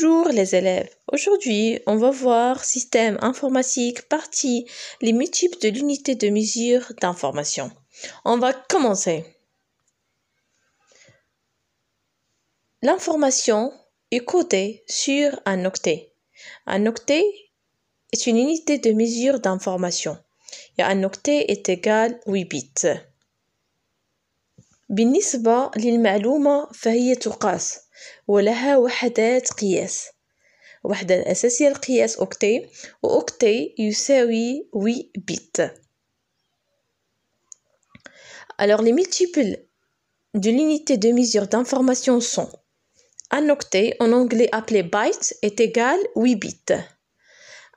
Bonjour les élèves, aujourd'hui on va voir système informatique partie les multiples de l'unité de mesure d'information. On va commencer. L'information est codée sur un octet. Un octet est une unité de mesure d'information. Un octet est égal à 8 bits. بالنسبة للمعلومة فهي تقاس ولها وحدات قياس وحدة الأساسية القياس أوكتي وأوكتي يساوي وي بيت Alors les multiples de l'unité de mesure d'information sont un octet en anglais appelé byte est égal 8 bits.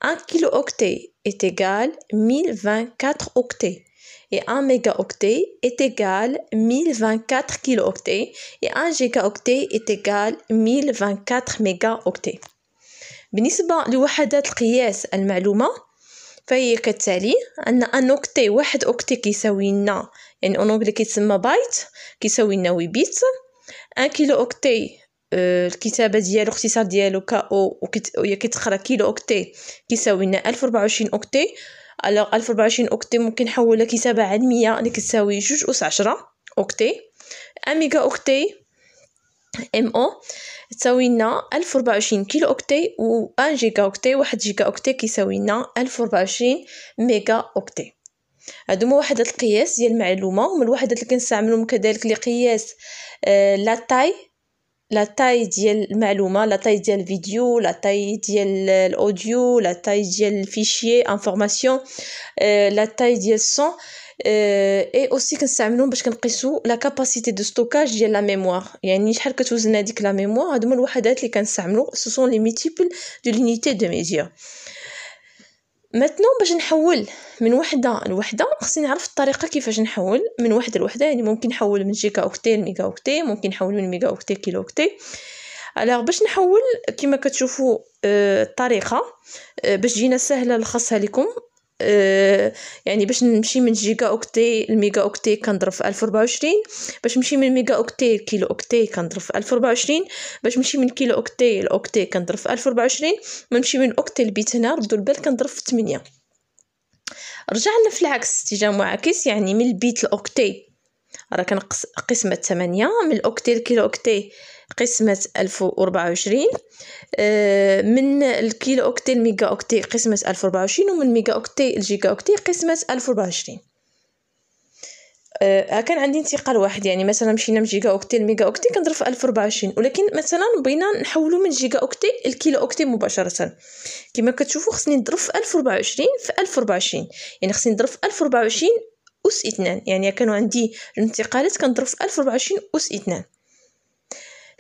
Un kilo-octet est égal 1024 octets. et 1 mégaoctet est égal 1024 kilooctets et 1 gigaoctet est égal 1024 mégaoctets بالنسبة لوحدات القياس المعلومة فهي كالتالي ان ان اوكتي واحد اوكتي كيساوي لنا يعني أن اونغلي كيتسمى بايت كيساوي لنا وي بيت ان كيلو اوكتي آه، الكتابه ديالو اختصار ديالو كا او وكيتقرا كيلو اوكتي كيساوي لنا ألف وربعة وعشرين اوكتي الوغ ألف ربعة وعشرين أوكتي ممكن نحولها كي سبعة على اللي كتساوي جوج أوس عشرة أوكتي أميغا أوكتي ام او تساوي لنا وعشرين كيلو اوكتي و أن جيجا اوكتي واحد جيجا اوكتي كيساوي لنا وعشرين ميجا اوكتي هادو هما وحدات القياس ديال المعلومه هما الوحدات اللي كنستعملهم كذلك لقياس آه لا تاي la taille de la taille vidéo la taille de euh, audio la taille de fichier information, euh, la taille de son euh, et aussi la capacité de stockage de la mémoire la mémoire ce sont les multiples de l'unité de mesure ماتنو باش نحول من وحدة لوحدة خصني نعرف الطريقة كيفاش نحول من وحدة لوحدة يعني ممكن نحول من جيكا أوكتي لميجا أوكتي ممكن نحول من ميجا أوكتي كيلو أوكتي الوغ باش نحول كما كتشوفوا آه، الطريقه آه، باش تجينا سهله نلخصها لكم آه، يعني باش نمشي من جيجا اوكتي لميجا اوكتي كنضرب في 1024 باش نمشي من ميجا اوكتي لكيلو اوكتي كنضرب في 1024 باش نمشي من كيلو اوكتي لاوكتي كنضرب في 1024 ما نمشي من اوكتي لبيت هنا ردوا البال كنضرب في 8 رجعنا في العكس اتجاه معاكس يعني من البيت الاوكتي راه كنقص قسمة ثمانية من الأوكتي لكيلو أوكتي قسمة ألف وربعة وعشرين آه، من الكيلو أوكتي الميجا أوكتي قسمة ألف وربعة وعشرين ومن الميجا أوكتي الجيجا أوكتي قسمة ألف وربعة وعشرين آه، كان عندي انتقال واحد يعني مثلا مشينا من جيجا اوكتي لميجا اوكتي كنضرب في 1024 ولكن مثلا بغينا نحولوا من جيجا اوكتي لكيلو اوكتي مباشره كما كتشوفوا خصني نضرب في 1024 في 1024 يعني خصني نضرب في 1024 أس اثنان يعني كانوا عندي الانتقالات كنضرب في ألف وعشرين أس اثنان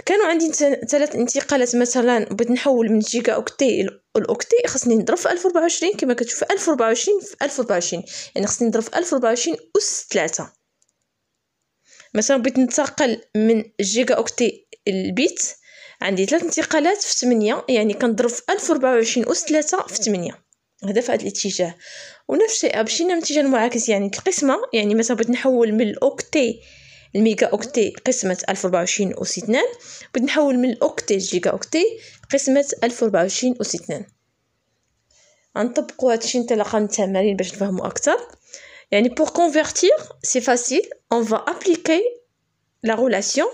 كانوا عندي ثلاث انتقالات مثلا بغيت نحول من جيجا اوكتي الاوكتي خصني نضرب في 1024 كما كتشوف في 1024 في 1024 يعني خصني نضرب في 1024 اس 3 مثلا بغيت ننتقل من جيجا اوكتي البيت عندي ثلاث انتقالات في 8 يعني كنضرب في 1024 اس 3 في 8 هذا في هذا الاتجاه ونفس الشيء باش النتيجه المعاكس يعني القسمه يعني مثلا بغيت نحول من الاوكتي الميجا اوكتي قسمة ألف وعشرين أس اتنان بغيت نحول من الأوكتي لجيجا اوكتي قسمة ألف وعشرين أس اتنان غنطبقوا هادشي انطلاقا من التمارين باش نفهموا اكثر يعني بور convertir سي فاسيل أون فا أبليكي لا relation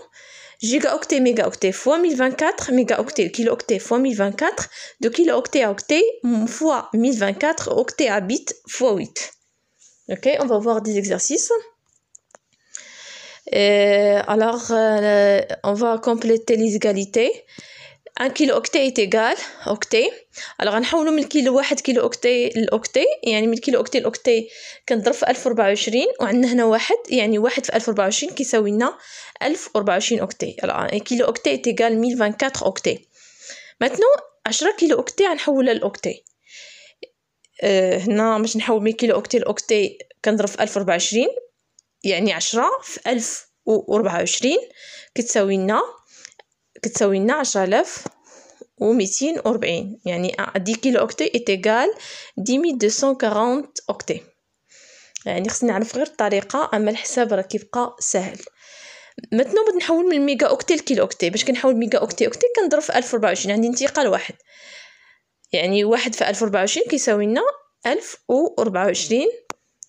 gigaoctets, mégaoctets fois 1024, mégaoctets, kilooctets fois 1024, de kilooctets à octet mm, fois 1024, octet à bit fois 8. Ok, on va voir des exercices. Euh, alors, euh, on va compléter les égalités. ان كيلو اوكتي تيغال اوكتي الوغ غنحولو من كيلو واحد كيلو اوكتي لاوكتي يعني من كيلو اوكتي لاوكتي كنضرب في الف وعندنا هنا واحد يعني واحد في الف كيساوي لنا الف اوكتي الوغ يعني كيلو اوكتي تيغال ميل اوكتي ماتنو عشرة كيلو اوكتي غنحولها لاوكتي أه هنا باش نحول من كيلو اوكتي لاوكتي كنضرب في الف يعني عشرة في الف كتساوي لنا كتساوي لنا عشرالاف و وربعين يعني دي كيلو اوكتي اتيكال ديمي دوسون اوكتي يعني خصني نعرف غير الطريقة اما الحساب راه كيبقى سهل متنو بغيت نحول من ميجا اوكتي لكيلو اوكتي باش كنحول ميجا اوكتي اوكتي كنضرب في الف يعني عندي انتقال واحد يعني واحد في الف كيساوي لنا الف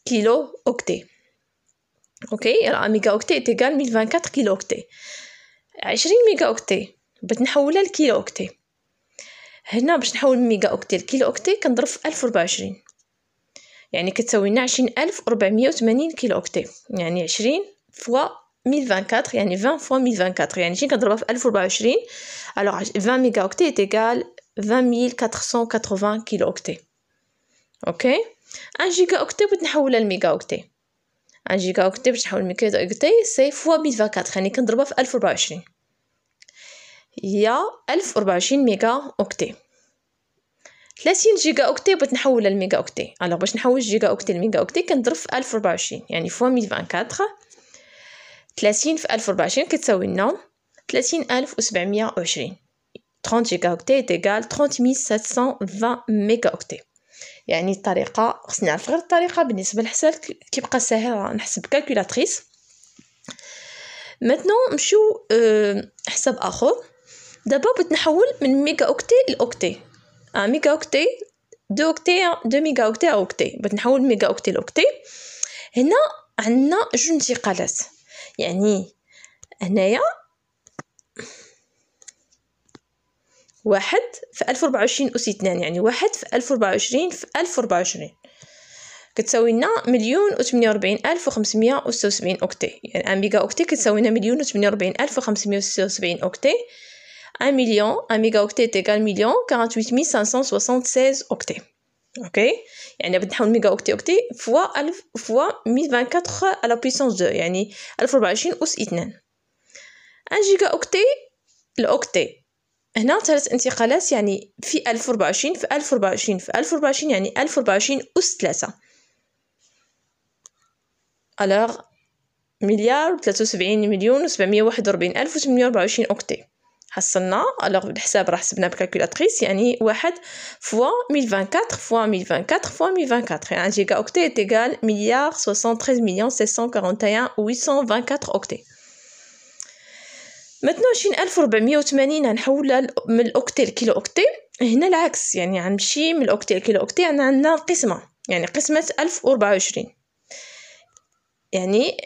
كيلو اوكتي اوكي راه ميجا اوكتي اتيكال 1024 كيلو اوكتي عشرين ميجا اوكتي نحولها لكيلو اوكتي هنا باش نحول من ميجا اوكتي لكيلو اوكتي كنضرب في ألف وعشرين يعني كتساوي لنا عشرين ألف وربعمية وثمانين كيلو اوكتي يعني عشرين فوا ميل يعني فان فوا ميل يعني شين كنضربها في ألف وعشرين الوغ فان ميجا اوكتي تيكال 20480 كيلو اوكتي اوكي أن جيجا اوكتي بغيت نحولها لميجا اوكتي أنجيكا أوكتي باش تحول ميكيد أوكتي سي فوا مية فاكات يعني كنضربها في ألف وربعة وعشرين هي ألف وربعة وعشرين ميجا أوكتي ثلاثين جيجا أوكتي بغيت نحول لميجا أوكتي ألوغ باش نحول جيجا أوكتي لميجا أوكتي كنضرب في ألف وربعة وعشرين يعني فوا مية فانكاتخ ثلاثين في ألف وربعة وعشرين كتساوي لنا ثلاثين ألف وسبعمية وعشرين 30 gigaoctets est égal 30 720 اوكتي يعني الطريقه خصني نعرف غير الطريقه بالنسبه للحساب كيبقى ساهل نحسب كالكولاتريس ماتنو نمشيو آه، حساب اخر دابا بغيت نحول من ميجا اوكتي لاوكتي ان آه، ميجا اوكتي دو اوكتي دو ميجا اوكتي اوكتي بغيت نحول ميجا اوكتي لاوكتي هنا عندنا جوج انتقالات يعني هنايا واحد في ألف وربعة وعشرين أوس اثنان يعني واحد في ألف وربعة وعشرين في ألف وربعة وعشرين كتساوي لنا مليون وثمانية وأربعين ألف وخمسمية وستة وسبعين أوكتي يعني أن ميغا أوكتي كتساوي لنا مليون وثمانية وأربعين ألف وخمسمية وستة وسبعين أوكتي أن مليون أن ميغا أوكتي تيكال مليون ويت ميل سانسون سوسون سيز أوكتي اوكي يعني بدنا بنحاول ميغا اوكتي اوكتي فوا الف فوا مية فانكاتخ على بويسونس دو يعني الف ربعة وعشرين اس اثنان ان جيجا اوكتي الاوكتي هنا ثلاث انتقالات يعني في ألف وربعة وعشرين في ألف وربعة وعشرين في ألف وربعة وعشرين يعني ألف وربعة وعشرين أس ثلاثة ألوغ مليار وثلاثة وسبعين مليون وسبعمية واحد وأربعين ألف وثمانية وأربعة وعشرين أوكتي حصلنا ألوغ بالحساب راه حسبنا بكالكولاتريس يعني واحد فوا ميل فانكاتر فوا ميل فانكاتر فوا ميل فانكاتر يعني جيجا أوكتي تيكال مليار سوسون تخيز مليون سيسون كارونتايان ويتسون فانكاتر أوكتي متنا عشرين ألف وربعمية وثمانين هنحولها من الأوكتيل كيلو أوكتيل هنا العكس يعني غنمشي من الأوكتيل كيلو أوكتيل يعني عندنا قسمة يعني قسمة ألف وربعة وعشرين يعني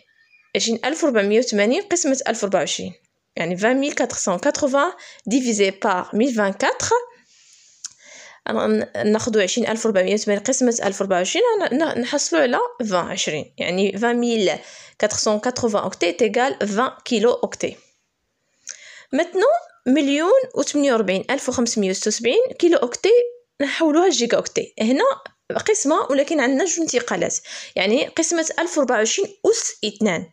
عشرين ألف وربعمية وثمانين قسمة ألف وربعة وعشرين يعني فان ميل كاتخسون كاتخوفان ديفيزي باغ ميل فان كاتخ ناخدو عشرين ألف وربعمية وثمانين قسمة ألف وربعة وعشرين نحصلو على فان عشرين يعني فان ميل كاتخسون كاتخوفان أوكتي تيكال فان كيلو أوكتي متنو مليون و وأربعين ألف وخمسمية وستة وسبعين كيلو أوكتي نحولوها لجيجا أوكتي هنا قسمة ولكن عندنا جوج انتقالات يعني قسمة ألف وربعة وعشرين أس اثنان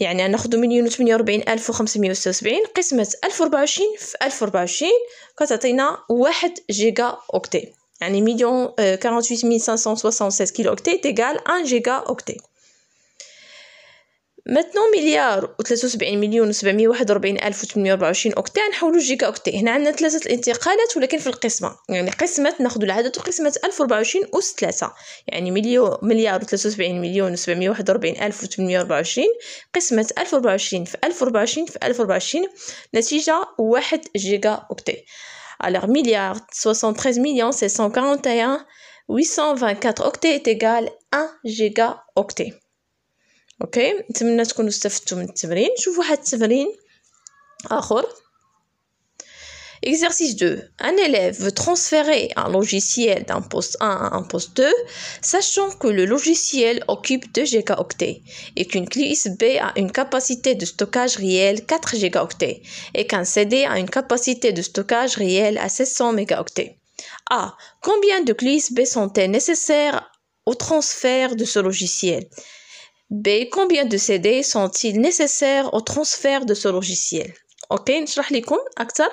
يعني ناخدو مليون وثمانية وأربعين ألف وخمسمية وستة وسبعين قسمة ألف وربعة وعشرين في ألف وربعة وعشرين كتعطينا واحد جيجا أوكتي يعني مليون كارونت آه، ميل كيلو أوكتي تيكال أن جيجا أوكتي ماتنو مليار و وثلاثة وسبعين مليون و وسبعمية واحد و ربعين ألف و و ربعة و عشرين أوكتي نحولو جيكا أوكتي هنا عندنا تلاتة الانتقالات ولكن في القسمة يعني قسمة ناخدو العدد قسمة ألف و ربعة و عشرين أس تلاتة يعني مليو مليار و وثلاثة وسبعين مليون و وسبعمية واحد و ربعين ألف و و ربعة و عشرين قسمة ألف و ربعة و عشرين في ألف و ربعة و عشرين في ألف و ربعة و عشرين نتيجة واحد جيكا أوكتي Alors milliard 73 millions 741 824 octets est égal 1 gigaoctet. اوكي نتمنى تكونوا استفدتوا من التمرين Exercice 2. Un élève veut transférer un logiciel d'un poste 1 à un poste 2, sachant que le logiciel occupe 2 gigaoctets et qu'une clé USB a une capacité de stockage réelle 4 gigaoctets et qu'un CD a une capacité de stockage réelle à 600 mégaoctets. A. Combien de clés USB sont-elles nécessaires au transfert de ce logiciel B. Combien de CD sont-ils nécessaires au transfert de ce logiciel Ok, je vous نشرح لكم أكثر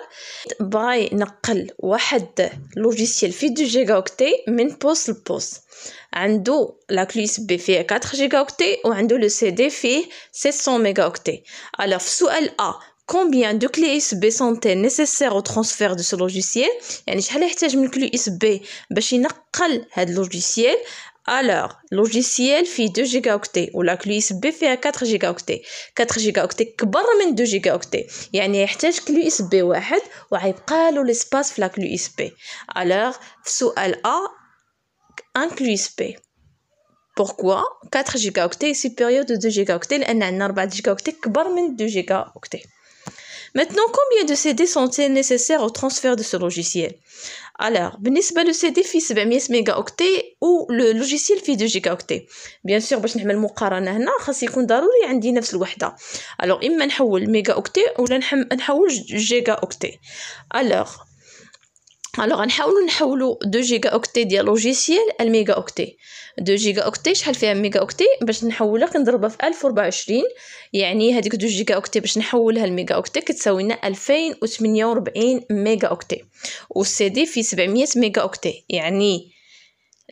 باي نقل un logiciel de 2 جيجا أوكتي من بوس لبوس عنده a كلي اس USB de 4 Go et وعنده لو سي دي فيه 600 ميجا Alors, la question Combien de clés USB sont nécessaires au transfert de ce logiciel? je vais une clé USB, pour je ce logiciel. الوغ لوجيسيال فيه 2 جيجا اوكتي والعقل يو اس بي فيها 4 جيجا اوكتي 4 جيجا اوكتي كبر من 2 جيجا اوكتي يعني يحتاج كلو اس بي واحد وغيبقى له لسباس في لاكلو اس بي الوغ في سؤال ا ان كلو اس بي pourquoi 4 جيجا اوكتي سوبيريور دو 2 جيجا اوكتي لان عندنا 4 جيجا اوكتي كبر من 2 جيجا اوكتي Maintenant, combien de CD sont-ils nécessaires au transfert de ce logiciel Alors, بالنسبة le CD fait 700 mégaoctets ou le logiciel fait 2 gigaoctets. Bien sûr, باش نعمل مقارنة هنا خاص يكون ضروري عندي نفس الوحدة. Alors, إما نحول ميجا اوكتي ولا نحول جيجا اوكتي. Alors, الو غنحاولوا نحولوا 2 جيجا اوكتي ديال لوجيسيال الميجا اوكتي 2 جيجا اوكتي شحال فيها ميجا اوكتي باش نحولها كنضربها في 1024 يعني هذيك 2 جيجا اوكتي باش نحولها لميجا اوكتي كتساوي لنا 2048 ميجا اوكتي والسي دي في 700 ميجا اوكتي يعني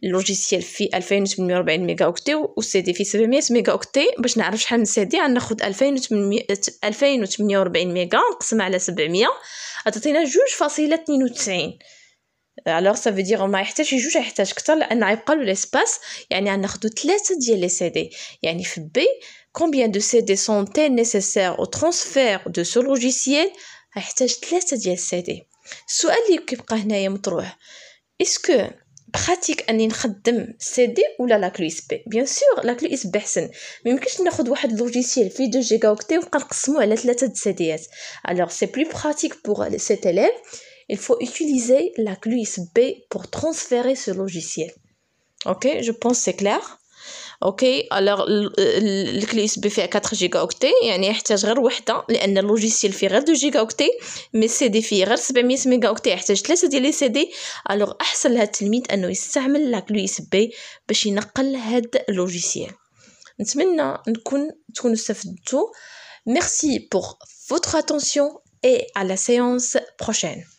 اللوجيسيال في 2840 ميجا اوكتي والسي دي في 700 ميجا اوكتي باش نعرف شحال من سي دي غناخذ 2800 2048 ميجا نقسمها على 700 غتعطينا 2.92 الوغ سافو دير ما يحتاج جوج يحتاج كتر لان غيبقى له ليسباس يعني غناخدو ثلاثه ديال لي سي دي يعني في بي combien de CD سون elles نيسيسار او ترونسفير دو سو logiciel غيحتاج ثلاثه ديال السي السؤال اللي كيبقى هنايا مطروح اسكو براتيك اني نخدم سي دي ولا لا كلو اس بي بيان سور لا كلو اس بي احسن ما يمكنش ناخذ واحد لوجيسيال فيه 2 جيجا وكتي ونبقى نقسمو على ثلاثه د السيديات الوغ سي بلو براتيك بوغ سي تيليف il faut utiliser la clé USB pour transférer ce logiciel. OK, je pense que c'est clair. OK, alors euh, la clé USB fait 4 gigaoctets, يعني يحتاج غير وحده لان logiciel فيه غير 2 gigaoctets, مي CD دي فيه de 700 Il يحتاج 3 ديال لي de CD. alors احسن لهذا nous انه يستعمل la CLUIS B باش ينقل هذا اللوجيسيال. نتمنى نكون تكونوا tout. Merci pour votre attention et à la séance prochaine.